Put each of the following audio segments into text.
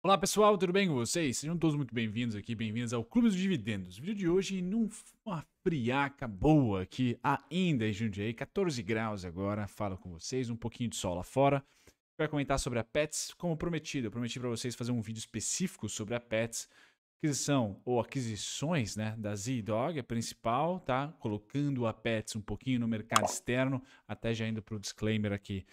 Olá pessoal, tudo bem com vocês? Sejam todos muito bem-vindos aqui, bem-vindos ao Clube dos Dividendos. O vídeo de hoje numa friaca boa aqui ainda em Jundiaí, 14 graus agora, falo com vocês, um pouquinho de sol lá fora. Vai comentar sobre a Pets, como prometido, eu prometi para vocês fazer um vídeo específico sobre a Pets, aquisição ou aquisições né, da Z-Dog, a principal, tá? Colocando a Pets um pouquinho no mercado externo, até já indo para o disclaimer aqui.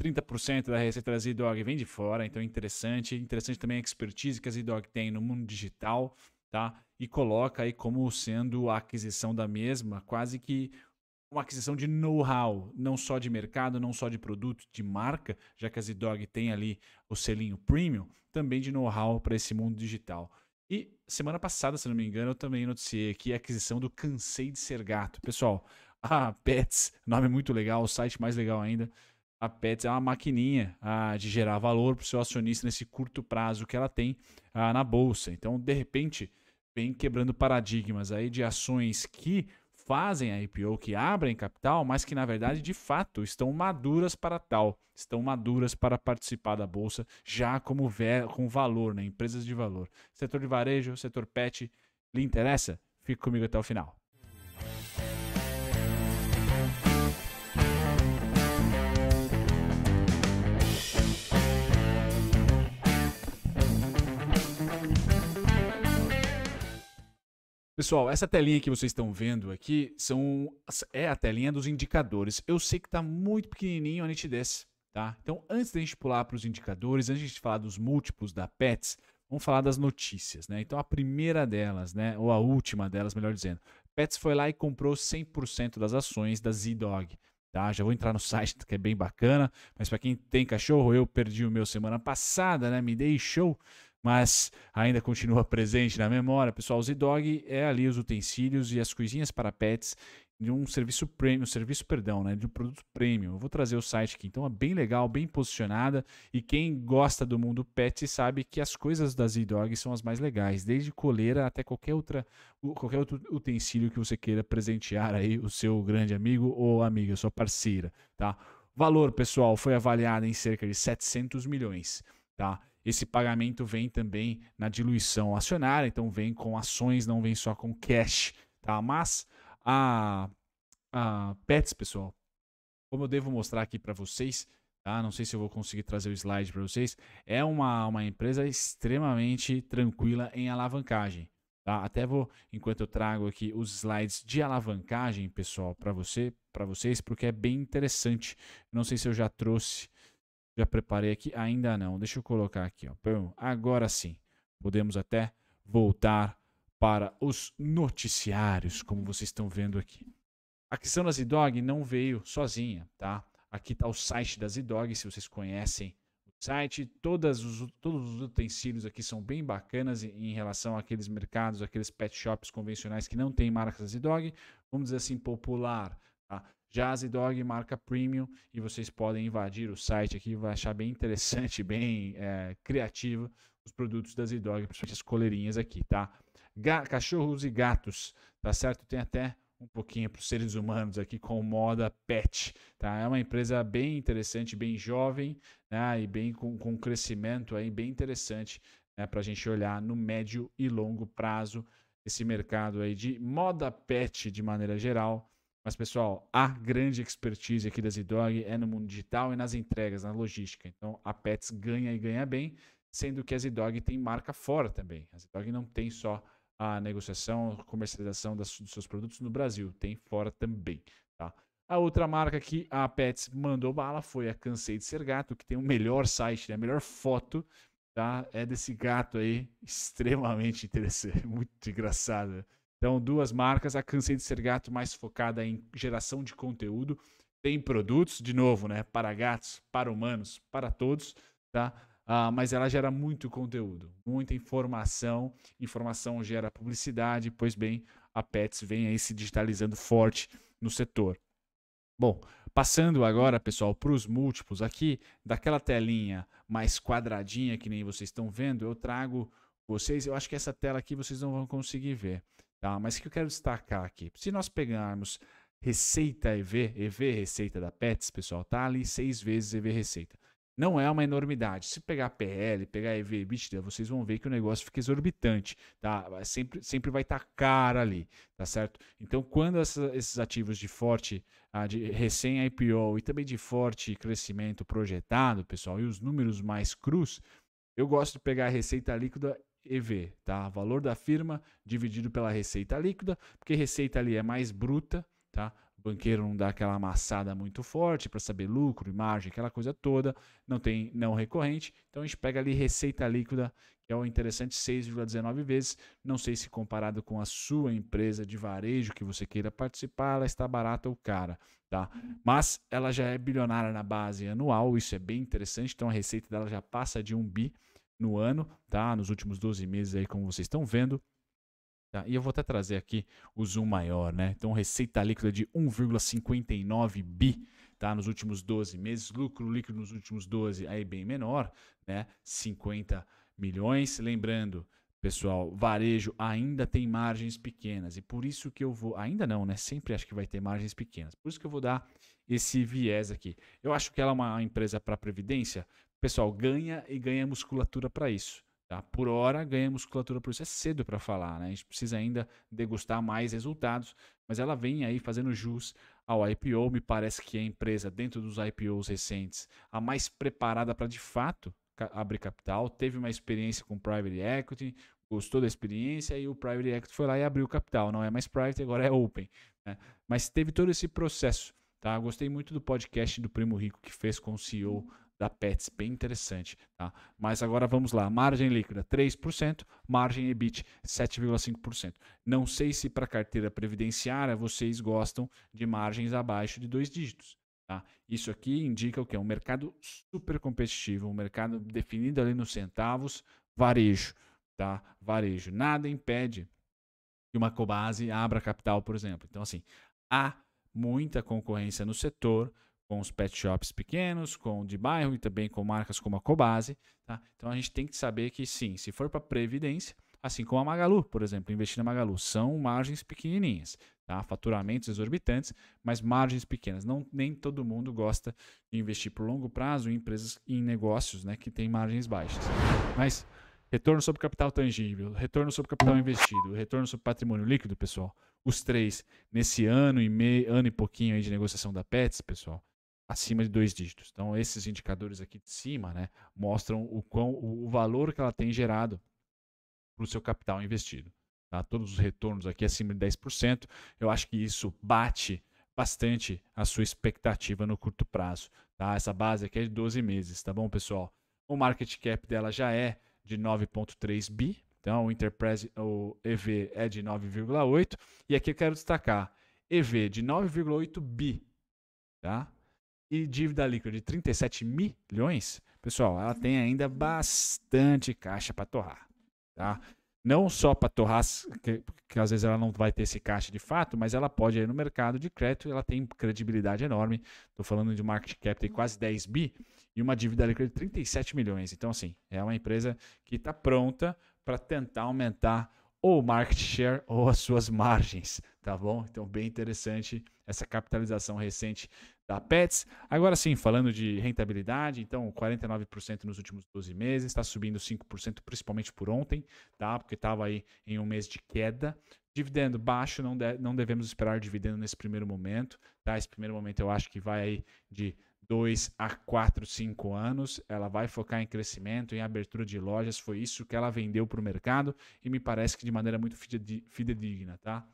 30% da receita da Z-Dog vem de fora, então é interessante. Interessante também a expertise que a Z-Dog tem no mundo digital, tá? E coloca aí como sendo a aquisição da mesma, quase que uma aquisição de know-how, não só de mercado, não só de produto, de marca, já que a Z-Dog tem ali o selinho premium, também de know-how para esse mundo digital. E semana passada, se não me engano, eu também noticiei aqui a aquisição do Cansei de Ser Gato. Pessoal, a Pets, nome muito legal, o site mais legal ainda. A Pets é uma maquininha ah, de gerar valor para o seu acionista nesse curto prazo que ela tem ah, na bolsa. Então, de repente, vem quebrando paradigmas aí de ações que fazem a IPO, que abrem capital, mas que na verdade de fato estão maduras para tal, estão maduras para participar da bolsa já como com valor, né? empresas de valor. Setor de varejo, setor pet, lhe interessa? Fique comigo até o final. Pessoal, essa telinha que vocês estão vendo aqui são, é a telinha dos indicadores. Eu sei que está muito pequenininho a nitidez, tá? Então, antes da gente pular para os indicadores, antes de falar dos múltiplos da PETS, vamos falar das notícias, né? Então, a primeira delas, né, ou a última delas, melhor dizendo, PETS foi lá e comprou 100% das ações da Z-Dog. Tá, já vou entrar no site que é bem bacana, mas para quem tem cachorro, eu perdi o meu semana passada, né? Me deixou mas ainda continua presente na memória, pessoal. O Zidog é ali os utensílios e as coisinhas para pets de um serviço premium, serviço, perdão, né, de um produto premium. Eu vou trazer o site aqui, então é bem legal, bem posicionada e quem gosta do mundo pet sabe que as coisas da Z-Dog são as mais legais, desde coleira até qualquer outra qualquer outro utensílio que você queira presentear aí o seu grande amigo ou amiga, sua parceira, tá? Valor, pessoal, foi avaliado em cerca de 700 milhões, tá? Esse pagamento vem também na diluição acionária, então vem com ações, não vem só com cash, tá? Mas a, a Pets, pessoal, como eu devo mostrar aqui para vocês, tá? Não sei se eu vou conseguir trazer o slide para vocês. É uma, uma empresa extremamente tranquila em alavancagem. Tá? Até vou, enquanto eu trago aqui os slides de alavancagem, pessoal, para você, para vocês, porque é bem interessante. Não sei se eu já trouxe já preparei aqui? Ainda não. Deixa eu colocar aqui. Ó. Agora sim. Podemos até voltar para os noticiários, como vocês estão vendo aqui. A questão da Zidog não veio sozinha, tá? Aqui está o site da Zidog, se vocês conhecem o site. Todas os, todos os utensílios aqui são bem bacanas em relação àqueles mercados, aqueles pet shops convencionais que não têm marcas da Zidog. Vamos dizer assim, popular, tá? Jazzy Dog, marca premium, e vocês podem invadir o site aqui, vai achar bem interessante, bem é, criativo os produtos da Dog, principalmente as coleirinhas aqui, tá? Ga cachorros e gatos, tá certo? Tem até um pouquinho para os seres humanos aqui com moda pet, tá? É uma empresa bem interessante, bem jovem, né? E bem com, com crescimento aí bem interessante, né? Para a gente olhar no médio e longo prazo esse mercado aí de moda pet de maneira geral mas, pessoal, a grande expertise aqui da Zidog é no mundo digital e nas entregas, na logística. Então, a Pets ganha e ganha bem, sendo que a Zidog tem marca fora também. A Zidog não tem só a negociação, a comercialização das, dos seus produtos no Brasil, tem fora também. Tá? A outra marca que a Pets mandou bala foi a Cansei de Ser Gato, que tem o melhor site, né? a melhor foto tá? é desse gato aí, extremamente interessante, muito engraçado. Então, duas marcas, a Cansei de Ser Gato mais focada em geração de conteúdo, tem produtos, de novo, né, para gatos, para humanos, para todos, tá? Ah, mas ela gera muito conteúdo, muita informação, informação gera publicidade, pois bem, a Pets vem aí se digitalizando forte no setor. Bom, passando agora, pessoal, para os múltiplos aqui, daquela telinha mais quadradinha que nem vocês estão vendo, eu trago vocês, eu acho que essa tela aqui vocês não vão conseguir ver, tá? Mas o que eu quero destacar aqui, se nós pegarmos receita EV, EV é receita da Pets, pessoal, tá ali seis vezes EV é receita. Não é uma enormidade. Se pegar PL, pegar EV EBITDA, vocês vão ver que o negócio fica exorbitante, tá? Sempre, sempre vai estar tá cara ali, tá certo? Então, quando essa, esses ativos de forte, ah, de recém IPO e também de forte crescimento projetado, pessoal, e os números mais crus, eu gosto de pegar a receita líquida EV, tá? Valor da firma dividido pela receita líquida, porque receita ali é mais bruta, tá? O banqueiro não dá aquela amassada muito forte para saber lucro, imagem, aquela coisa toda, não tem não recorrente. Então a gente pega ali receita líquida, que é o interessante 6,19 vezes. Não sei se comparado com a sua empresa de varejo que você queira participar, ela está barata ou cara, tá? Mas ela já é bilionária na base anual, isso é bem interessante. Então a receita dela já passa de um bi no ano, tá? Nos últimos 12 meses aí, como vocês estão vendo. Tá? E eu vou até trazer aqui o zoom maior, né? Então, receita líquida de 1,59 bi, tá? Nos últimos 12 meses, lucro líquido nos últimos 12 aí bem menor, né? 50 milhões, lembrando, pessoal, varejo ainda tem margens pequenas e por isso que eu vou, ainda não, né? Sempre acho que vai ter margens pequenas. Por isso que eu vou dar esse viés aqui. Eu acho que ela é uma empresa para previdência, pessoal ganha e ganha musculatura para isso. Tá? Por hora ganha musculatura por isso. É cedo para falar, né? A gente precisa ainda degustar mais resultados, mas ela vem aí fazendo jus ao IPO. Me parece que é a empresa, dentro dos IPOs recentes, a mais preparada para de fato abrir capital. Teve uma experiência com private equity, gostou da experiência e o private equity foi lá e abriu capital. Não é mais private, agora é open. Né? Mas teve todo esse processo. Tá? Gostei muito do podcast do Primo Rico que fez com o CEO uhum da Pets, bem interessante. Tá? Mas agora vamos lá, margem líquida 3%, margem EBIT 7,5%. Não sei se para carteira previdenciária vocês gostam de margens abaixo de dois dígitos. Tá? Isso aqui indica o que? é Um mercado super competitivo, um mercado definido ali nos centavos, varejo. Tá? Varejo. Nada impede que uma Cobase abra capital, por exemplo. Então, assim, há muita concorrência no setor, com os pet shops pequenos, com de bairro e também com marcas como a Cobase. Tá? Então a gente tem que saber que sim, se for para previdência, assim como a Magalu, por exemplo, investir na Magalu, são margens pequenininhas, tá? faturamentos exorbitantes, mas margens pequenas. Não, nem todo mundo gosta de investir por longo prazo em empresas em negócios né, que têm margens baixas. Mas retorno sobre capital tangível, retorno sobre capital investido, retorno sobre patrimônio líquido, pessoal. Os três nesse ano e meio, ano e pouquinho aí de negociação da Pets, pessoal acima de dois dígitos. Então, esses indicadores aqui de cima né, mostram o, quão, o valor que ela tem gerado para o seu capital investido. Tá? Todos os retornos aqui acima de 10%. Eu acho que isso bate bastante a sua expectativa no curto prazo. Tá? Essa base aqui é de 12 meses, tá bom, pessoal? O market cap dela já é de 9,3 bi. Então, o Enterprise, o EV é de 9,8. E aqui eu quero destacar, EV de 9,8 bi, tá? e dívida líquida de 37 milhões, pessoal, ela tem ainda bastante caixa para torrar, tá? Não só para torrar, que, que, às vezes ela não vai ter esse caixa de fato, mas ela pode ir no mercado de crédito, ela tem credibilidade enorme. Estou falando de um market cap de quase 10 bi e uma dívida líquida de 37 milhões. Então, assim, é uma empresa que está pronta para tentar aumentar ou market share ou as suas margens, tá bom? Então, bem interessante essa capitalização recente da Pets. Agora sim, falando de rentabilidade, então 49% nos últimos 12 meses, está subindo 5% principalmente por ontem, tá? Porque estava aí em um mês de queda. Dividendo baixo, não, de, não devemos esperar dividendo nesse primeiro momento, tá? Esse primeiro momento eu acho que vai aí de 2 a 4, 5 anos. Ela vai focar em crescimento, em abertura de lojas. Foi isso que ela vendeu para o mercado e me parece que de maneira muito fidedigna, tá?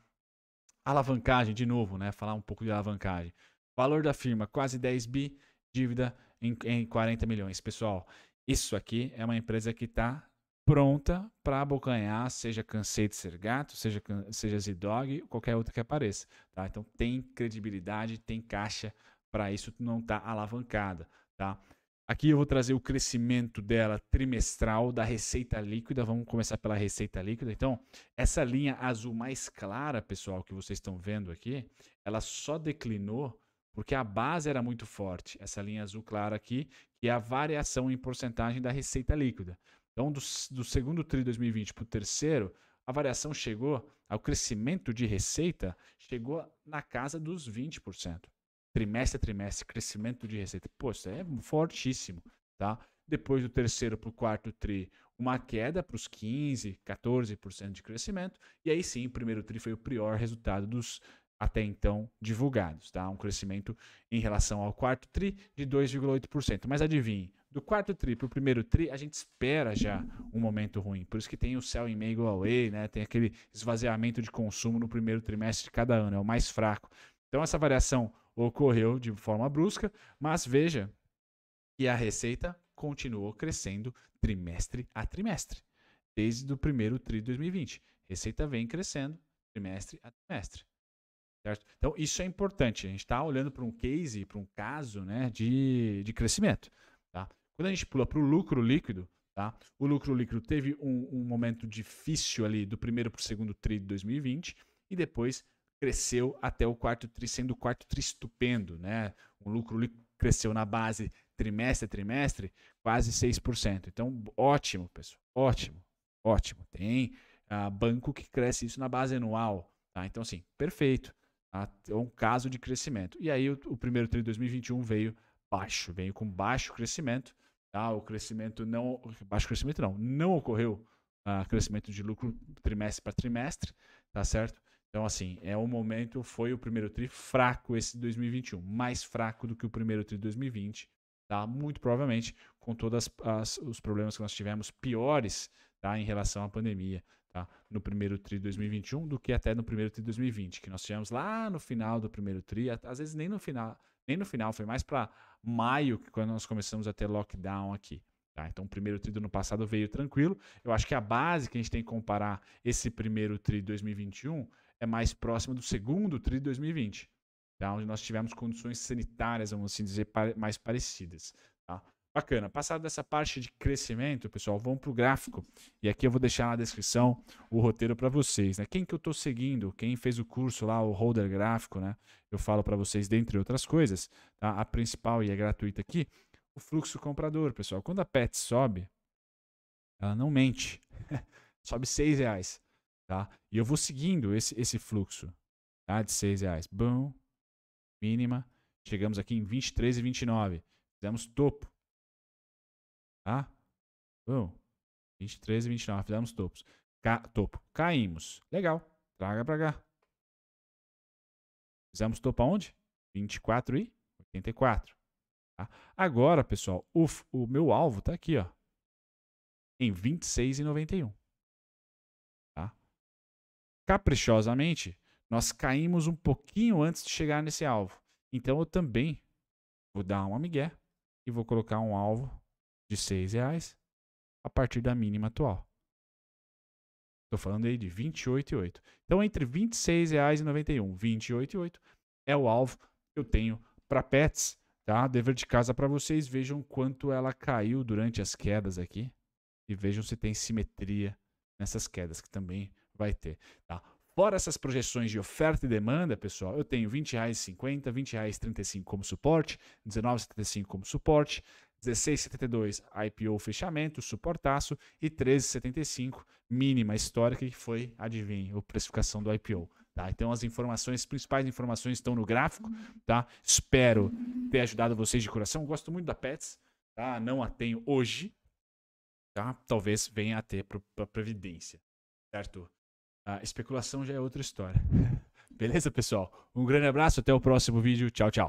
Alavancagem, de novo, né? Falar um pouco de alavancagem. Valor da firma, quase 10 bi, dívida em, em 40 milhões. Pessoal, isso aqui é uma empresa que está pronta para abocanhar, seja Cansei de Ser Gato, seja, seja Z-Dog, qualquer outra que apareça. Tá? Então tem credibilidade, tem caixa para isso, tu não está alavancada, tá? Aqui eu vou trazer o crescimento dela trimestral da receita líquida. Vamos começar pela receita líquida. Então, essa linha azul mais clara, pessoal, que vocês estão vendo aqui, ela só declinou porque a base era muito forte. Essa linha azul clara aqui, que é a variação em porcentagem da receita líquida. Então, do, do segundo TRI 2020 para o terceiro, a variação chegou o crescimento de receita, chegou na casa dos 20% trimestre a trimestre, crescimento de receita. Pô, isso é fortíssimo, tá? Depois do terceiro para o quarto tri, uma queda para os 15, 14% de crescimento. E aí sim, o primeiro tri foi o pior resultado dos até então divulgados, tá? Um crescimento em relação ao quarto tri de 2,8%. Mas adivinhe, do quarto tri para o primeiro tri, a gente espera já um momento ruim. Por isso que tem o céu em meio ao way, né? Tem aquele esvaziamento de consumo no primeiro trimestre de cada ano, é o mais fraco. Então essa variação ocorreu de forma brusca, mas veja que a receita continuou crescendo trimestre a trimestre, desde o primeiro TRI de 2020. Receita vem crescendo trimestre a trimestre. Certo? Então, isso é importante. A gente está olhando para um case, para um caso né, de, de crescimento. Tá? Quando a gente pula para o lucro líquido, Tá? O lucro líquido teve um, um, momento difícil ali do primeiro para o segundo TRI de 2020 e depois cresceu até o quarto tri, sendo o quarto tri estupendo, né? O lucro cresceu na base trimestre a trimestre quase 6%. Então, ótimo, pessoal. Ótimo. Ótimo. Tem uh, banco que cresce isso na base anual, tá? Então, assim, perfeito. Tá? É um caso de crescimento. E aí o, o primeiro tri de 2021 veio baixo, veio com baixo crescimento, tá? O crescimento não, baixo crescimento não, não ocorreu uh, crescimento de lucro trimestre para trimestre, tá certo? Então, assim, é um momento, foi o primeiro tri fraco esse 2021, mais fraco do que o primeiro tri de 2020, tá? Muito provavelmente com todos os problemas que nós tivemos piores, tá? Em relação à pandemia, tá? No primeiro tri de 2021 do que até no primeiro tri de 2020, que nós tivemos lá no final do primeiro tri, às vezes nem no final, nem no final, foi mais para maio que quando nós começamos a ter lockdown aqui. Tá? Então, o primeiro tri do ano passado veio tranquilo. Eu acho que a base que a gente tem que comparar esse primeiro tri de 2021 é mais próxima do segundo TRI de 2020, tá? onde nós tivemos condições sanitárias, vamos assim dizer, mais parecidas. Tá? Bacana. Passado dessa parte de crescimento, pessoal, vamos para o gráfico. E aqui eu vou deixar na descrição o roteiro para vocês. Né? Quem que eu estou seguindo, quem fez o curso lá, o holder gráfico, né? eu falo para vocês, dentre outras coisas, tá? a principal e é gratuita aqui, o fluxo comprador, pessoal. Quando a PET sobe, ela não mente. sobe 6 reais. Tá? E eu vou seguindo esse, esse fluxo tá? de 6 reais. Bom, mínima. Chegamos aqui em 23,29. Fizemos topo. Tá? Bom, 23,29. Fizemos topos. Ca topo. Caímos. Legal. Traga para cá. Fizemos topo aonde? 24 e 84. Tá? Agora, pessoal, o, o meu alvo está aqui, ó, em 26,91 caprichosamente, nós caímos um pouquinho antes de chegar nesse alvo. Então eu também vou dar uma migué e vou colocar um alvo de seis reais a partir da mínima atual. Estou falando aí de R$ 28,8. Então, entre R$ 26,91 e R$ 28,8 é o alvo que eu tenho para pets. Tá? Dever de casa para vocês. Vejam quanto ela caiu durante as quedas aqui. E vejam se tem simetria nessas quedas, que também vai ter, tá? Fora essas projeções de oferta e demanda, pessoal, eu tenho R$20,50, R$20,35 como suporte, R$19,75 como suporte, R$16,72 IPO fechamento, suportaço e R$13,75 mínima histórica que foi, adivinha, a precificação do IPO. Tá? Então as informações, as principais informações estão no gráfico, tá? Espero ter ajudado vocês de coração. Gosto muito da Pets, tá? Não a tenho hoje, tá? Talvez venha a ter para previdência, certo? A especulação já é outra história. Beleza, pessoal? Um grande abraço, até o próximo vídeo. Tchau, tchau.